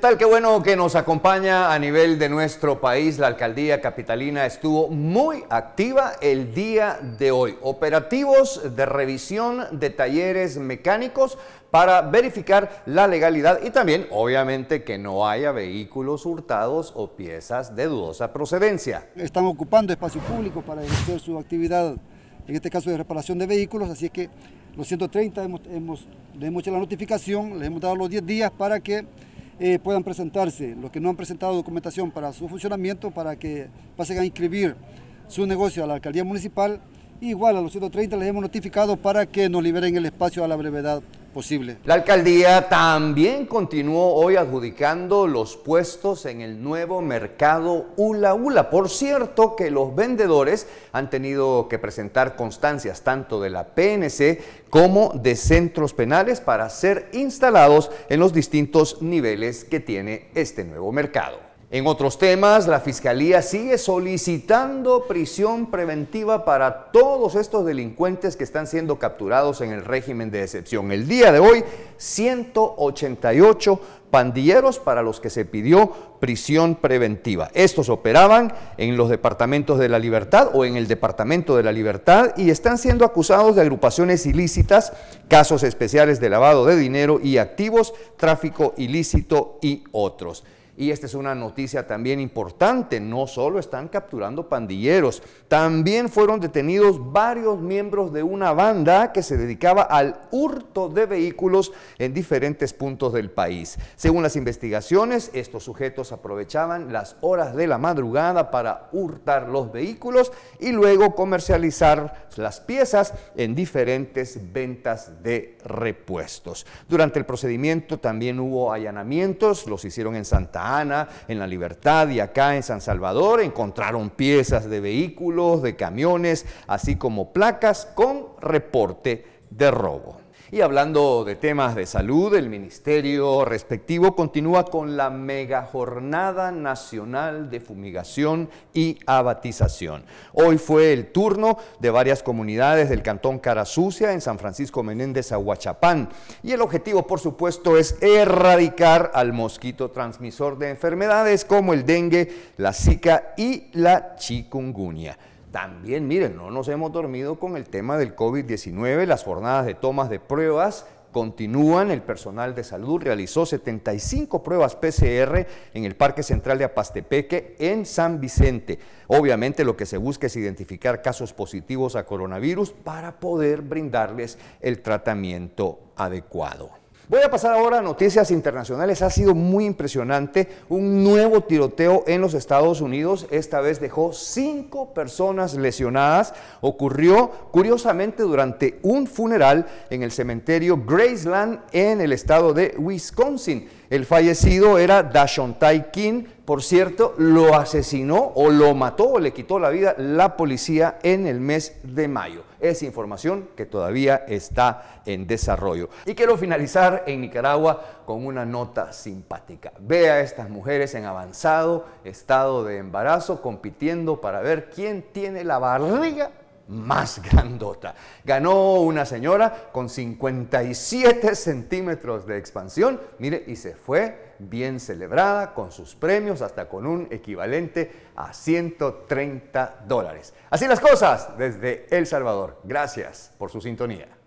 tal? Qué bueno que nos acompaña a nivel de nuestro país. La alcaldía capitalina estuvo muy activa el día de hoy. Operativos de revisión de talleres mecánicos para verificar la legalidad y también, obviamente, que no haya vehículos hurtados o piezas de dudosa procedencia. Están ocupando espacio público para ejercer su actividad, en este caso de reparación de vehículos, así que los 130 hemos, hemos, le hemos hecho la notificación, le hemos dado los 10 días para que eh, puedan presentarse, los que no han presentado documentación para su funcionamiento, para que pasen a inscribir su negocio a la alcaldía municipal Igual a los 130 les hemos notificado para que nos liberen el espacio a la brevedad posible. La alcaldía también continuó hoy adjudicando los puestos en el nuevo mercado Ula Ula. Por cierto que los vendedores han tenido que presentar constancias tanto de la PNC como de centros penales para ser instalados en los distintos niveles que tiene este nuevo mercado. En otros temas, la Fiscalía sigue solicitando prisión preventiva para todos estos delincuentes que están siendo capturados en el régimen de excepción. El día de hoy, 188 pandilleros para los que se pidió prisión preventiva. Estos operaban en los departamentos de la libertad o en el departamento de la libertad y están siendo acusados de agrupaciones ilícitas, casos especiales de lavado de dinero y activos, tráfico ilícito y otros. Y esta es una noticia también importante, no solo están capturando pandilleros, también fueron detenidos varios miembros de una banda que se dedicaba al hurto de vehículos en diferentes puntos del país. Según las investigaciones, estos sujetos aprovechaban las horas de la madrugada para hurtar los vehículos y luego comercializar las piezas en diferentes ventas de repuestos. Durante el procedimiento también hubo allanamientos, los hicieron en Santa en La Libertad y acá en San Salvador encontraron piezas de vehículos, de camiones, así como placas con reporte de robo. Y hablando de temas de salud, el ministerio respectivo continúa con la mega jornada nacional de fumigación y abatización. Hoy fue el turno de varias comunidades del cantón Carasucia en San Francisco Menéndez, Aguachapán. Y el objetivo, por supuesto, es erradicar al mosquito transmisor de enfermedades como el dengue, la zika y la chikungunya. También, miren, no nos hemos dormido con el tema del COVID-19, las jornadas de tomas de pruebas continúan. El personal de salud realizó 75 pruebas PCR en el Parque Central de Apastepeque en San Vicente. Obviamente lo que se busca es identificar casos positivos a coronavirus para poder brindarles el tratamiento adecuado. Voy a pasar ahora a noticias internacionales. Ha sido muy impresionante. Un nuevo tiroteo en los Estados Unidos. Esta vez dejó cinco personas lesionadas. Ocurrió curiosamente durante un funeral en el cementerio Graceland en el estado de Wisconsin. El fallecido era Dashon King, por cierto, lo asesinó o lo mató o le quitó la vida la policía en el mes de mayo. Es información que todavía está en desarrollo. Y quiero finalizar en Nicaragua con una nota simpática. Ve a estas mujeres en avanzado estado de embarazo compitiendo para ver quién tiene la barriga más grandota. Ganó una señora con 57 centímetros de expansión, mire, y se fue bien celebrada con sus premios, hasta con un equivalente a 130 dólares. Así las cosas desde El Salvador. Gracias por su sintonía.